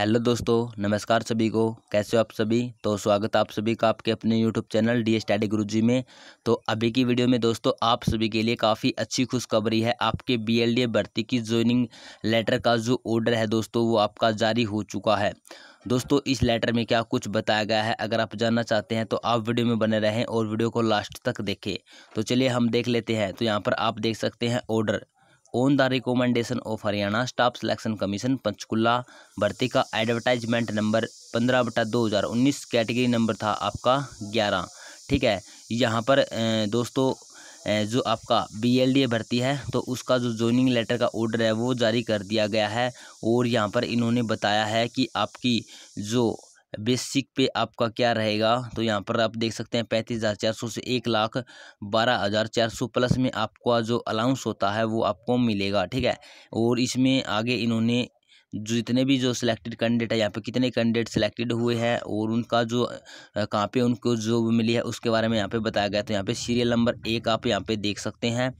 hello दोस्तों नमस्कार सभी को कैसे हो आप सभी तो स्वागत आप सभी का आपके अपने यूट्यूब चैनल डी टैडी गुरु जी में तो अभी की वीडियो में दोस्तों आप सभी के लिए काफ़ी अच्छी खुशखबरी है आपके बीएलडीए भर्ती की ज्वाइनिंग लेटर का जो ऑर्डर है दोस्तों वो आपका जारी हो चुका है दोस्तों इस लेटर में क्या कुछ बताया गया है अगर आप जानना चाहते हैं तो आप वीडियो में बने रहें और वीडियो को लास्ट तक देखें तो चलिए हम देख लेते हैं तो यहाँ पर आप देख सकते हैं order on the recommendation of Haryana staff selection commission Panchkula भर्ती का एडवर्टाइजमेंट नंबर पंद्रह बटा दो हज़ार उन्नीस कैटेगरी नंबर था आपका ग्यारह ठीक है यहाँ पर दोस्तों जो आपका बीएलडीए भर्ती है तो उसका जो जॉइनिंग लेटर का ऑर्डर है वो जारी कर दिया गया है और यहाँ पर इन्होंने बताया है कि आपकी जो बेसिक पे आपका क्या रहेगा तो यहाँ पर आप देख सकते हैं पैंतीस हज़ार चार सौ से एक लाख बारह हज़ार चार सौ प्लस में आपका जो अलाउंस होता है वो आपको मिलेगा ठीक है और इसमें आगे इन्होंने जो जितने भी जो सिलेक्टेड कैंडिडेट है यहाँ पे कितने कैंडिडेट सिलेक्टेड हुए हैं और उनका जो कहाँ पे उनको जॉब मिली है उसके बारे में यहाँ पे बताया गया तो यहाँ पे सीरियल नंबर एक आप यहाँ पे देख सकते हैं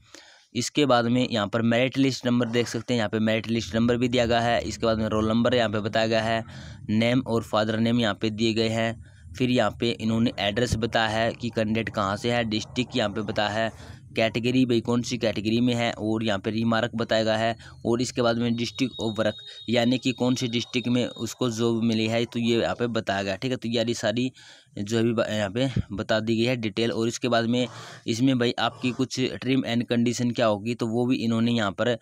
इसके बाद में यहाँ पर मेरिट लिस्ट नंबर देख सकते हैं यहाँ पे मेरिट लिस्ट नंबर भी दिया गया है इसके बाद में रोल नंबर यहाँ पे बताया गया है नेम और फादर नेम यहाँ पे दिए गए हैं फिर यहाँ पे इन्होंने एड्रेस बताया है कि कैंडिडेट कहाँ से है डिस्ट्रिक्ट यहाँ पे बताया है कैटेगरी भाई कौन सी कैटेगरी में है और यहाँ पर रिमार्क बताया गया है और इसके बाद में डिस्ट्रिक्ट ऑफ वर्क यानी कि कौन सी डिस्ट्रिक्ट में उसको जॉब मिली है तो ये यहाँ पे बताया गया ठीक है तो यार सारी जो है यहाँ पे बता दी गई है डिटेल और इसके बाद में इसमें भाई आपकी कुछ ट्रिम एंड कंडीशन क्या होगी तो वो भी इन्होंने यहाँ पर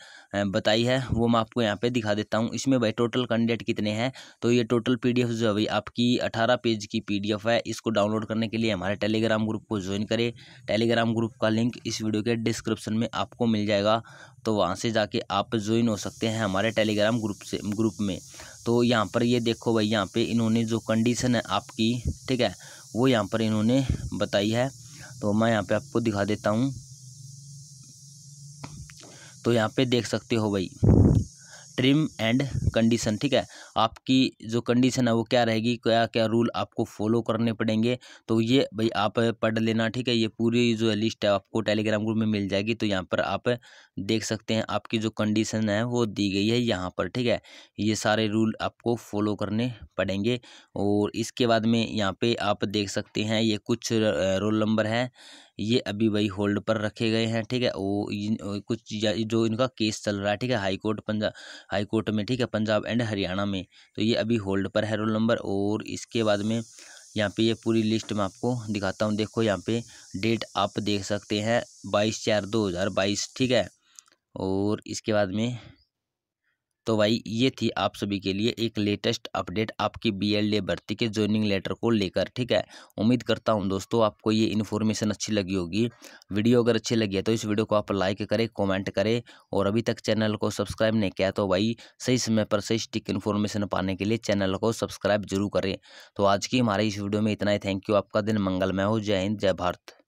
बताई है वो मैं आपको यहाँ पे दिखा देता हूँ इसमें भाई टोटल कैंडिडेट कितने हैं तो ये टोटल पीडीएफ जो है भाई आपकी अठारह पेज की पीडीएफ है इसको डाउनलोड करने के लिए हमारे टेलीग्राम ग्रुप को ज्वाइन करें टेलीग्राम ग्रुप का लिंक इस वीडियो के डिस्क्रिप्शन में आपको मिल जाएगा तो वहाँ से जाके आप ज्वाइन हो सकते हैं हमारे टेलीग्राम ग्रुप से ग्रुप में तो यहाँ पर ये देखो भाई यहाँ पे इन्होंने जो कंडीशन है आपकी ठीक है वो यहाँ पर इन्होंने बताई है तो मैं यहाँ पर आपको दिखा देता हूँ तो यहाँ पे देख सकते हो भाई ट्रिम एंड कंडीशन ठीक है आपकी जो कंडीशन है वो क्या रहेगी क्या क्या रूल आपको फॉलो करने पड़ेंगे तो ये भाई आप पढ़ लेना ठीक है ये पूरी जो लिस्ट है आपको टेलीग्राम ग्रुप में मिल जाएगी तो यहाँ पर आप देख सकते हैं आपकी जो कंडीशन है वो दी गई है यहाँ पर ठीक है ये सारे रूल आपको फॉलो करने पड़ेंगे और इसके बाद में यहाँ पे आप देख सकते हैं ये कुछ रोल नंबर है ये अभी वही होल्ड पर रखे गए हैं ठीक है वो कुछ जो इनका केस चल रहा है ठीक है high court Punjab high court में ठीक है पंजाब एंड हरियाणा में तो ये अभी होल्ड पर है रोल नंबर और इसके बाद में यहाँ पे ये पूरी लिस्ट मैं आपको दिखाता हूँ देखो यहाँ पे डेट आप देख सकते हैं बाईस चार दो हज़ार बाईस ठीक है और इसके बाद में तो भाई ये थी आप सभी के लिए एक लेटेस्ट अपडेट आपकी बी एल डी भर्ती के ज्वाइनिंग लेटर को लेकर ठीक है उम्मीद करता हूँ दोस्तों आपको ये इन्फॉर्मेशन अच्छी लगी होगी वीडियो अगर अच्छी लगी है तो इस वीडियो को आप लाइक करें कमेंट करें और अभी तक चैनल को सब्सक्राइब नहीं किया तो भाई सही समय पर सही स्टिक इन्फॉर्मेशन पाने के लिए चैनल को सब्सक्राइब जरूर करें तो आज की हमारे इस वीडियो में इतना ही थैंक यू आपका दिन मंगलमय हो जय हिंद जय भारत